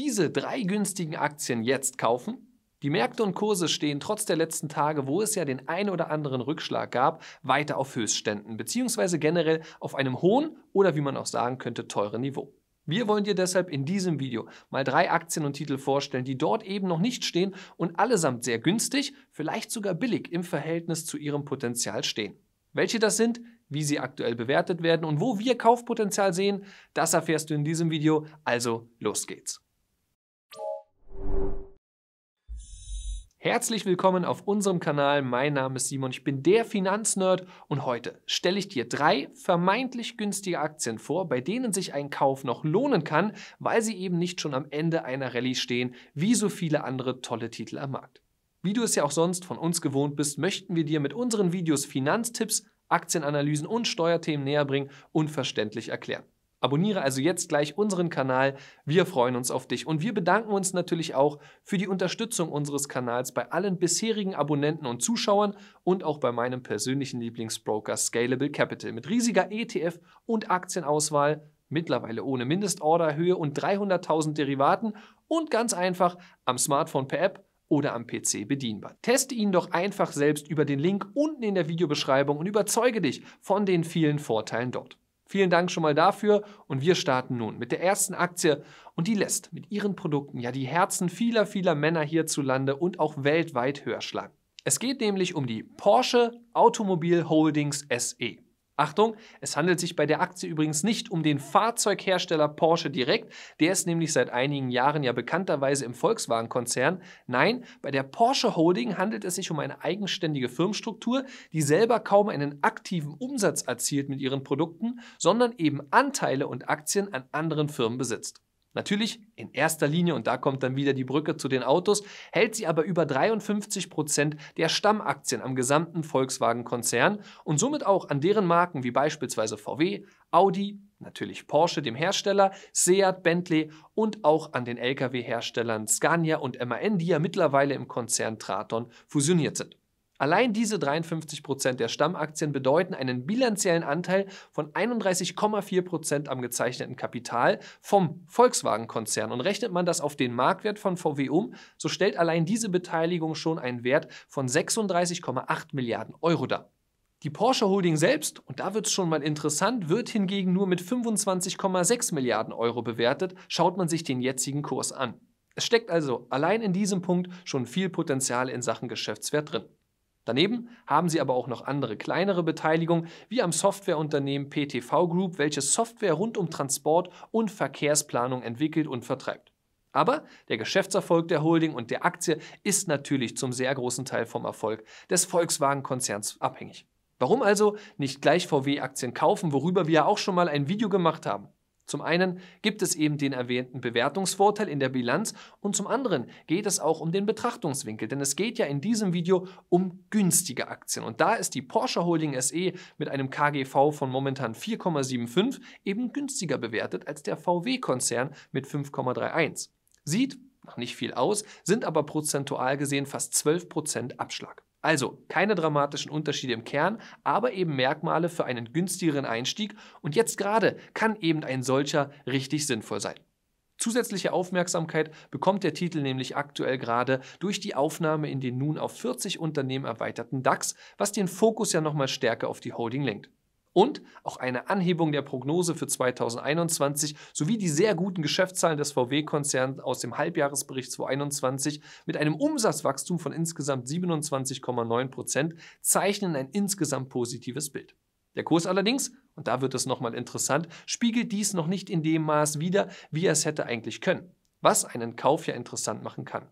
diese drei günstigen Aktien jetzt kaufen? Die Märkte und Kurse stehen trotz der letzten Tage, wo es ja den ein oder anderen Rückschlag gab, weiter auf Höchstständen, beziehungsweise generell auf einem hohen oder wie man auch sagen könnte, teuren Niveau. Wir wollen dir deshalb in diesem Video mal drei Aktien und Titel vorstellen, die dort eben noch nicht stehen und allesamt sehr günstig, vielleicht sogar billig im Verhältnis zu ihrem Potenzial stehen. Welche das sind, wie sie aktuell bewertet werden und wo wir Kaufpotenzial sehen, das erfährst du in diesem Video, also los geht's. Herzlich willkommen auf unserem Kanal. Mein Name ist Simon, ich bin der Finanznerd und heute stelle ich dir drei vermeintlich günstige Aktien vor, bei denen sich ein Kauf noch lohnen kann, weil sie eben nicht schon am Ende einer Rallye stehen, wie so viele andere tolle Titel am Markt. Wie du es ja auch sonst von uns gewohnt bist, möchten wir dir mit unseren Videos Finanztipps, Aktienanalysen und Steuerthemen näherbringen und verständlich erklären. Abonniere also jetzt gleich unseren Kanal. Wir freuen uns auf dich. Und wir bedanken uns natürlich auch für die Unterstützung unseres Kanals bei allen bisherigen Abonnenten und Zuschauern und auch bei meinem persönlichen Lieblingsbroker Scalable Capital mit riesiger ETF- und Aktienauswahl, mittlerweile ohne Mindestorderhöhe und 300.000 Derivaten und ganz einfach am Smartphone per App oder am PC bedienbar. Teste ihn doch einfach selbst über den Link unten in der Videobeschreibung und überzeuge dich von den vielen Vorteilen dort. Vielen Dank schon mal dafür und wir starten nun mit der ersten Aktie und die lässt mit ihren Produkten ja die Herzen vieler, vieler Männer hierzulande und auch weltweit höher schlagen. Es geht nämlich um die Porsche Automobil Holdings SE. Achtung, es handelt sich bei der Aktie übrigens nicht um den Fahrzeughersteller Porsche direkt, der ist nämlich seit einigen Jahren ja bekannterweise im Volkswagen-Konzern. Nein, bei der Porsche Holding handelt es sich um eine eigenständige Firmenstruktur, die selber kaum einen aktiven Umsatz erzielt mit ihren Produkten, sondern eben Anteile und Aktien an anderen Firmen besitzt. Natürlich in erster Linie, und da kommt dann wieder die Brücke zu den Autos, hält sie aber über 53 Prozent der Stammaktien am gesamten Volkswagen-Konzern und somit auch an deren Marken wie beispielsweise VW, Audi, natürlich Porsche, dem Hersteller, Seat, Bentley und auch an den Lkw-Herstellern Scania und MAN, die ja mittlerweile im Konzern Traton fusioniert sind. Allein diese 53 Prozent der Stammaktien bedeuten einen bilanziellen Anteil von 31,4 Prozent am gezeichneten Kapital vom Volkswagen-Konzern. Und rechnet man das auf den Marktwert von VW um, so stellt allein diese Beteiligung schon einen Wert von 36,8 Milliarden Euro dar. Die Porsche Holding selbst, und da wird es schon mal interessant, wird hingegen nur mit 25,6 Milliarden Euro bewertet, schaut man sich den jetzigen Kurs an. Es steckt also allein in diesem Punkt schon viel Potenzial in Sachen Geschäftswert drin. Daneben haben sie aber auch noch andere kleinere Beteiligungen, wie am Softwareunternehmen PTV Group, welches Software rund um Transport und Verkehrsplanung entwickelt und vertreibt. Aber der Geschäftserfolg der Holding und der Aktie ist natürlich zum sehr großen Teil vom Erfolg des Volkswagen-Konzerns abhängig. Warum also nicht gleich VW-Aktien kaufen, worüber wir ja auch schon mal ein Video gemacht haben? Zum einen gibt es eben den erwähnten Bewertungsvorteil in der Bilanz und zum anderen geht es auch um den Betrachtungswinkel, denn es geht ja in diesem Video um günstige Aktien und da ist die Porsche Holding SE mit einem KGV von momentan 4,75 eben günstiger bewertet als der VW-Konzern mit 5,31. Sieht nach nicht viel aus, sind aber prozentual gesehen fast 12% Abschlag. Also keine dramatischen Unterschiede im Kern, aber eben Merkmale für einen günstigeren Einstieg und jetzt gerade kann eben ein solcher richtig sinnvoll sein. Zusätzliche Aufmerksamkeit bekommt der Titel nämlich aktuell gerade durch die Aufnahme in den nun auf 40 Unternehmen erweiterten DAX, was den Fokus ja nochmal stärker auf die Holding lenkt und auch eine Anhebung der Prognose für 2021 sowie die sehr guten Geschäftszahlen des VW-Konzerns aus dem Halbjahresbericht 2021 mit einem Umsatzwachstum von insgesamt 27,9 Prozent zeichnen ein insgesamt positives Bild. Der Kurs allerdings, und da wird es nochmal interessant, spiegelt dies noch nicht in dem Maß wider, wie er es hätte eigentlich können, was einen Kauf ja interessant machen kann.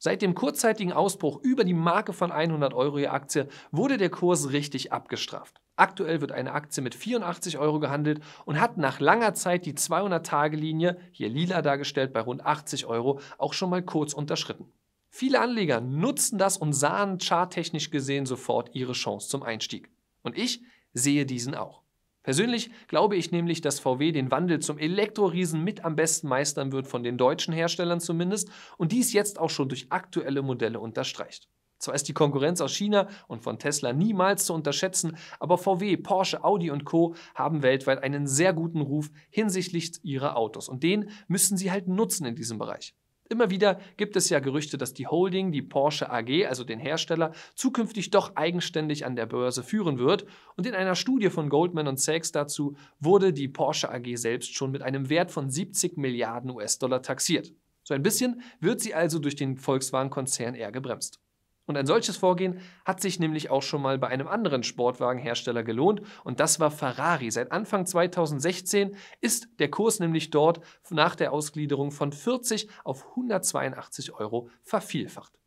Seit dem kurzzeitigen Ausbruch über die Marke von 100 Euro je Aktie wurde der Kurs richtig abgestraft. Aktuell wird eine Aktie mit 84 Euro gehandelt und hat nach langer Zeit die 200-Tage-Linie, hier lila dargestellt bei rund 80 Euro, auch schon mal kurz unterschritten. Viele Anleger nutzten das und sahen charttechnisch gesehen sofort ihre Chance zum Einstieg. Und ich sehe diesen auch. Persönlich glaube ich nämlich, dass VW den Wandel zum Elektroriesen mit am besten meistern wird, von den deutschen Herstellern zumindest, und dies jetzt auch schon durch aktuelle Modelle unterstreicht. Zwar ist die Konkurrenz aus China und von Tesla niemals zu unterschätzen, aber VW, Porsche, Audi und Co haben weltweit einen sehr guten Ruf hinsichtlich ihrer Autos und den müssen sie halt nutzen in diesem Bereich. Immer wieder gibt es ja Gerüchte, dass die Holding, die Porsche AG, also den Hersteller, zukünftig doch eigenständig an der Börse führen wird. Und in einer Studie von Goldman Sachs dazu wurde die Porsche AG selbst schon mit einem Wert von 70 Milliarden US-Dollar taxiert. So ein bisschen wird sie also durch den Volkswagen-Konzern eher gebremst. Und ein solches Vorgehen hat sich nämlich auch schon mal bei einem anderen Sportwagenhersteller gelohnt und das war Ferrari. Seit Anfang 2016 ist der Kurs nämlich dort nach der Ausgliederung von 40 auf 182 Euro vervielfacht.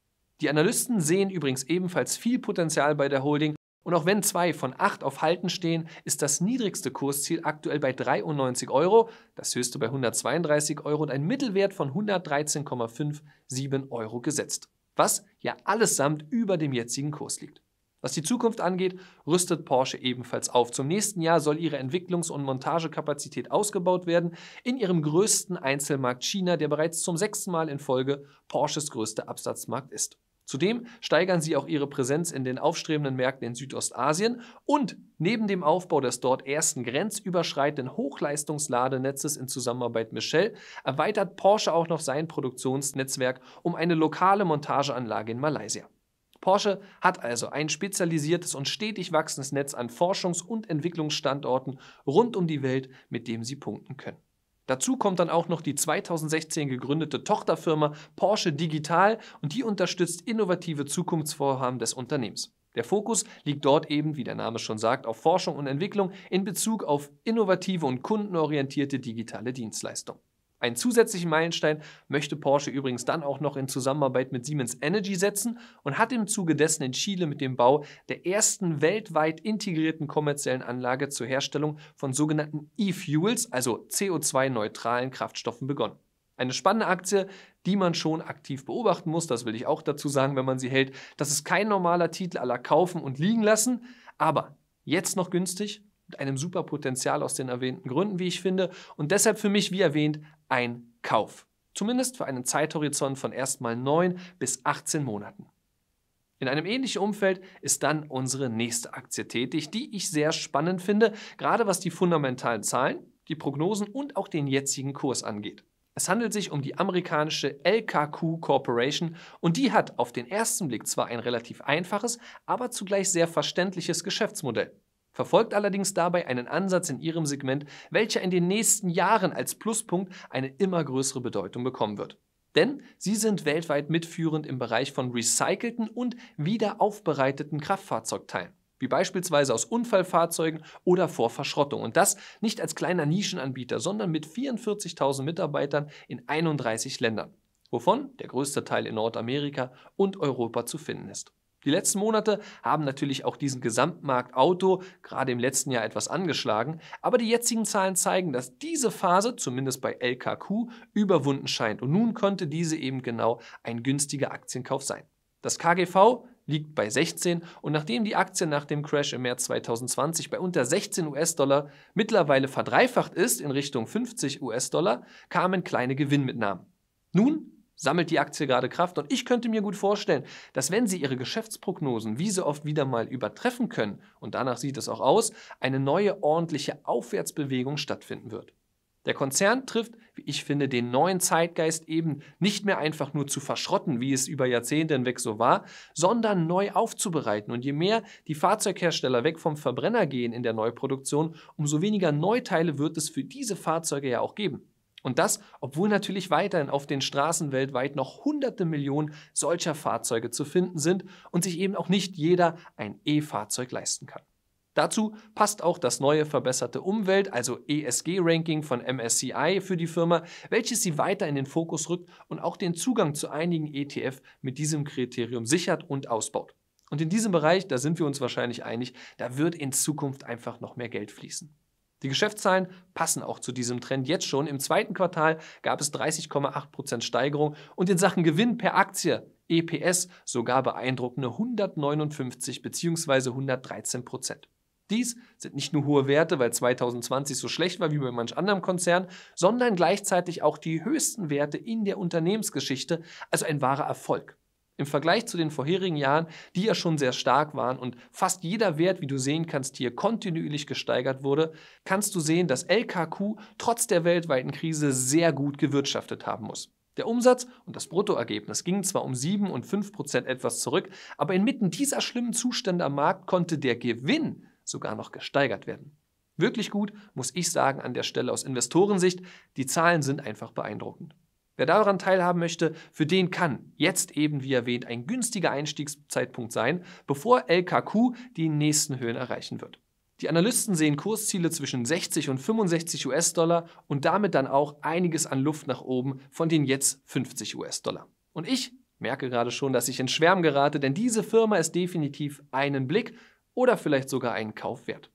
Die Analysten sehen übrigens ebenfalls viel Potenzial bei der Holding und auch wenn zwei von acht auf Halten stehen, ist das niedrigste Kursziel aktuell bei 93 Euro, das höchste bei 132 Euro und ein Mittelwert von 113,57 Euro gesetzt was ja allesamt über dem jetzigen Kurs liegt. Was die Zukunft angeht, rüstet Porsche ebenfalls auf. Zum nächsten Jahr soll ihre Entwicklungs- und Montagekapazität ausgebaut werden, in ihrem größten Einzelmarkt China, der bereits zum sechsten Mal in Folge Porsches größter Absatzmarkt ist. Zudem steigern sie auch ihre Präsenz in den aufstrebenden Märkten in Südostasien und neben dem Aufbau des dort ersten grenzüberschreitenden Hochleistungsladenetzes in Zusammenarbeit mit Shell erweitert Porsche auch noch sein Produktionsnetzwerk um eine lokale Montageanlage in Malaysia. Porsche hat also ein spezialisiertes und stetig wachsendes Netz an Forschungs- und Entwicklungsstandorten rund um die Welt, mit dem sie punkten können. Dazu kommt dann auch noch die 2016 gegründete Tochterfirma Porsche Digital und die unterstützt innovative Zukunftsvorhaben des Unternehmens. Der Fokus liegt dort eben, wie der Name schon sagt, auf Forschung und Entwicklung in Bezug auf innovative und kundenorientierte digitale Dienstleistungen. Einen zusätzlichen Meilenstein möchte Porsche übrigens dann auch noch in Zusammenarbeit mit Siemens Energy setzen und hat im Zuge dessen in Chile mit dem Bau der ersten weltweit integrierten kommerziellen Anlage zur Herstellung von sogenannten E-Fuels, also CO2-neutralen Kraftstoffen begonnen. Eine spannende Aktie, die man schon aktiv beobachten muss, das will ich auch dazu sagen, wenn man sie hält. Das ist kein normaler Titel aller kaufen und liegen lassen, aber jetzt noch günstig mit einem super Potenzial aus den erwähnten Gründen, wie ich finde. Und deshalb für mich, wie erwähnt, ein Kauf. Zumindest für einen Zeithorizont von erstmal 9 bis 18 Monaten. In einem ähnlichen Umfeld ist dann unsere nächste Aktie tätig, die ich sehr spannend finde, gerade was die fundamentalen Zahlen, die Prognosen und auch den jetzigen Kurs angeht. Es handelt sich um die amerikanische LKQ Corporation und die hat auf den ersten Blick zwar ein relativ einfaches, aber zugleich sehr verständliches Geschäftsmodell verfolgt allerdings dabei einen Ansatz in ihrem Segment, welcher in den nächsten Jahren als Pluspunkt eine immer größere Bedeutung bekommen wird. Denn sie sind weltweit mitführend im Bereich von recycelten und wiederaufbereiteten Kraftfahrzeugteilen wie beispielsweise aus Unfallfahrzeugen oder vor Verschrottung. Und das nicht als kleiner Nischenanbieter, sondern mit 44.000 Mitarbeitern in 31 Ländern, wovon der größte Teil in Nordamerika und Europa zu finden ist. Die letzten Monate haben natürlich auch diesen Gesamtmarkt Auto gerade im letzten Jahr etwas angeschlagen, aber die jetzigen Zahlen zeigen, dass diese Phase zumindest bei LKQ überwunden scheint und nun konnte diese eben genau ein günstiger Aktienkauf sein. Das KGV liegt bei 16 und nachdem die Aktie nach dem Crash im März 2020 bei unter 16 US-Dollar mittlerweile verdreifacht ist in Richtung 50 US-Dollar, kamen kleine Gewinnmitnahmen. Nun sammelt die Aktie gerade Kraft. Und ich könnte mir gut vorstellen, dass wenn sie ihre Geschäftsprognosen wie so oft wieder mal übertreffen können, und danach sieht es auch aus, eine neue ordentliche Aufwärtsbewegung stattfinden wird. Der Konzern trifft, wie ich finde, den neuen Zeitgeist eben nicht mehr einfach nur zu verschrotten, wie es über Jahrzehnte hinweg so war, sondern neu aufzubereiten. Und je mehr die Fahrzeughersteller weg vom Verbrenner gehen in der Neuproduktion, umso weniger Neuteile wird es für diese Fahrzeuge ja auch geben. Und das, obwohl natürlich weiterhin auf den Straßen weltweit noch hunderte Millionen solcher Fahrzeuge zu finden sind und sich eben auch nicht jeder ein E-Fahrzeug leisten kann. Dazu passt auch das neue verbesserte Umwelt, also ESG-Ranking von MSCI für die Firma, welches sie weiter in den Fokus rückt und auch den Zugang zu einigen ETF mit diesem Kriterium sichert und ausbaut. Und in diesem Bereich, da sind wir uns wahrscheinlich einig, da wird in Zukunft einfach noch mehr Geld fließen. Die Geschäftszahlen passen auch zu diesem Trend jetzt schon. Im zweiten Quartal gab es 30,8% Steigerung und in Sachen Gewinn per Aktie EPS sogar beeindruckende 159 bzw. 113 Dies sind nicht nur hohe Werte, weil 2020 so schlecht war wie bei manch anderem Konzern, sondern gleichzeitig auch die höchsten Werte in der Unternehmensgeschichte, also ein wahrer Erfolg. Im Vergleich zu den vorherigen Jahren, die ja schon sehr stark waren und fast jeder Wert, wie du sehen kannst, hier kontinuierlich gesteigert wurde, kannst du sehen, dass LKQ trotz der weltweiten Krise sehr gut gewirtschaftet haben muss. Der Umsatz und das Bruttoergebnis gingen zwar um 7 und 5 Prozent etwas zurück, aber inmitten dieser schlimmen Zustände am Markt konnte der Gewinn sogar noch gesteigert werden. Wirklich gut, muss ich sagen, an der Stelle aus Investorensicht, die Zahlen sind einfach beeindruckend. Wer daran teilhaben möchte, für den kann jetzt eben, wie erwähnt, ein günstiger Einstiegszeitpunkt sein, bevor LKQ die nächsten Höhen erreichen wird. Die Analysten sehen Kursziele zwischen 60 und 65 US-Dollar und damit dann auch einiges an Luft nach oben von den jetzt 50 US-Dollar. Und ich merke gerade schon, dass ich in Schwärmen gerate, denn diese Firma ist definitiv einen Blick oder vielleicht sogar einen Kauf wert.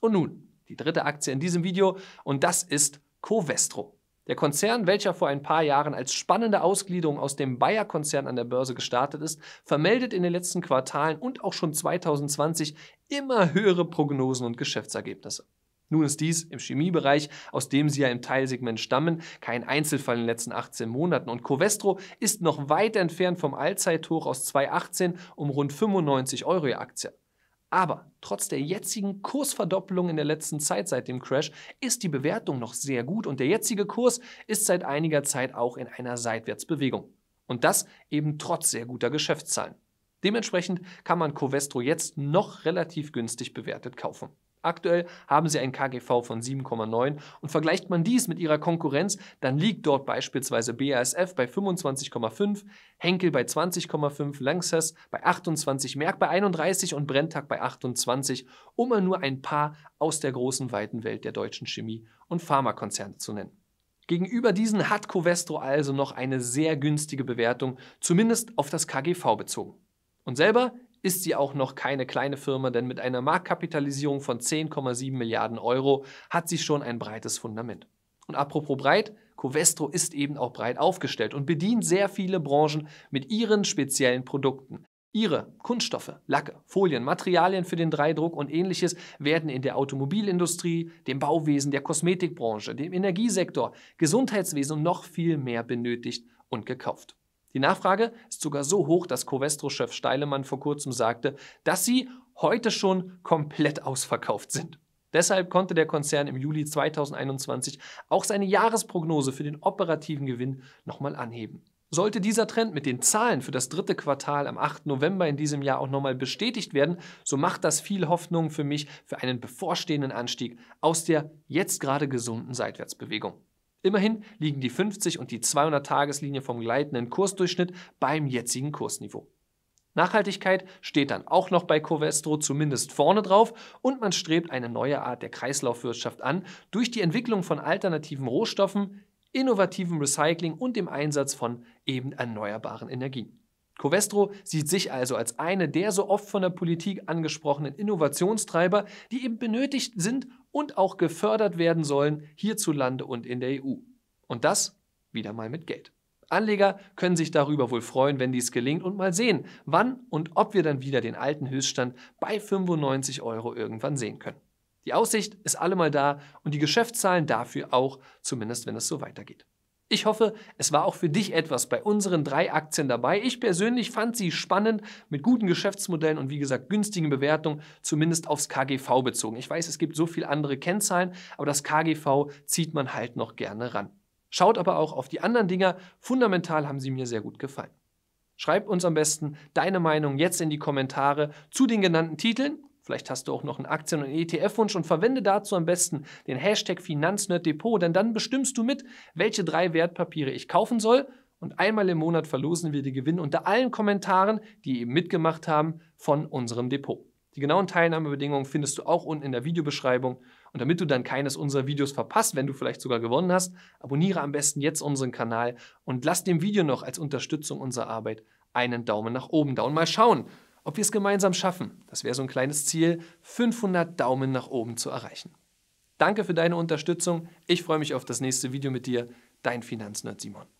Und nun die dritte Aktie in diesem Video und das ist Covestro. Der Konzern, welcher vor ein paar Jahren als spannende Ausgliederung aus dem Bayer-Konzern an der Börse gestartet ist, vermeldet in den letzten Quartalen und auch schon 2020 immer höhere Prognosen und Geschäftsergebnisse. Nun ist dies im Chemiebereich, aus dem sie ja im Teilsegment stammen, kein Einzelfall in den letzten 18 Monaten und Covestro ist noch weit entfernt vom Allzeithoch aus 2018 um rund 95 Euro Aktie. Aber trotz der jetzigen Kursverdoppelung in der letzten Zeit seit dem Crash ist die Bewertung noch sehr gut und der jetzige Kurs ist seit einiger Zeit auch in einer Seitwärtsbewegung. Und das eben trotz sehr guter Geschäftszahlen. Dementsprechend kann man Covestro jetzt noch relativ günstig bewertet kaufen. Aktuell haben sie ein KGV von 7,9 und vergleicht man dies mit ihrer Konkurrenz, dann liegt dort beispielsweise BASF bei 25,5, Henkel bei 20,5, Lanxess bei 28, Merck bei 31 und Brenntag bei 28, um nur ein paar aus der großen weiten Welt der deutschen Chemie- und Pharmakonzerne zu nennen. Gegenüber diesen hat Covestro also noch eine sehr günstige Bewertung, zumindest auf das KGV bezogen. Und selber ist sie auch noch keine kleine Firma, denn mit einer Marktkapitalisierung von 10,7 Milliarden Euro hat sie schon ein breites Fundament. Und apropos breit, Covestro ist eben auch breit aufgestellt und bedient sehr viele Branchen mit ihren speziellen Produkten. Ihre Kunststoffe, Lacke, Folien, Materialien für den Dreidruck und ähnliches werden in der Automobilindustrie, dem Bauwesen, der Kosmetikbranche, dem Energiesektor, Gesundheitswesen und noch viel mehr benötigt und gekauft. Die Nachfrage ist sogar so hoch, dass Covestro-Chef Steilemann vor kurzem sagte, dass sie heute schon komplett ausverkauft sind. Deshalb konnte der Konzern im Juli 2021 auch seine Jahresprognose für den operativen Gewinn nochmal anheben. Sollte dieser Trend mit den Zahlen für das dritte Quartal am 8. November in diesem Jahr auch nochmal bestätigt werden, so macht das viel Hoffnung für mich für einen bevorstehenden Anstieg aus der jetzt gerade gesunden Seitwärtsbewegung. Immerhin liegen die 50 und die 200 Tageslinie vom gleitenden Kursdurchschnitt beim jetzigen Kursniveau. Nachhaltigkeit steht dann auch noch bei Covestro zumindest vorne drauf und man strebt eine neue Art der Kreislaufwirtschaft an durch die Entwicklung von alternativen Rohstoffen, innovativem Recycling und dem Einsatz von eben erneuerbaren Energien. Covestro sieht sich also als eine der so oft von der Politik angesprochenen Innovationstreiber, die eben benötigt sind, und auch gefördert werden sollen, hierzulande und in der EU. Und das wieder mal mit Geld. Anleger können sich darüber wohl freuen, wenn dies gelingt und mal sehen, wann und ob wir dann wieder den alten Höchststand bei 95 Euro irgendwann sehen können. Die Aussicht ist allemal da und die Geschäftszahlen dafür auch, zumindest wenn es so weitergeht. Ich hoffe, es war auch für dich etwas bei unseren drei Aktien dabei. Ich persönlich fand sie spannend mit guten Geschäftsmodellen und wie gesagt günstigen Bewertungen, zumindest aufs KGV bezogen. Ich weiß, es gibt so viele andere Kennzahlen, aber das KGV zieht man halt noch gerne ran. Schaut aber auch auf die anderen Dinger. Fundamental haben sie mir sehr gut gefallen. Schreib uns am besten deine Meinung jetzt in die Kommentare zu den genannten Titeln Vielleicht hast du auch noch einen Aktien- und ETF-Wunsch und verwende dazu am besten den Hashtag Finanznerddepot, denn dann bestimmst du mit, welche drei Wertpapiere ich kaufen soll und einmal im Monat verlosen wir die Gewinne unter allen Kommentaren, die eben mitgemacht haben, von unserem Depot. Die genauen Teilnahmebedingungen findest du auch unten in der Videobeschreibung. Und damit du dann keines unserer Videos verpasst, wenn du vielleicht sogar gewonnen hast, abonniere am besten jetzt unseren Kanal und lass dem Video noch als Unterstützung unserer Arbeit einen Daumen nach oben da und mal schauen, ob wir es gemeinsam schaffen. Das wäre so ein kleines Ziel, 500 Daumen nach oben zu erreichen. Danke für deine Unterstützung. Ich freue mich auf das nächste Video mit dir. Dein Finanznerd Simon.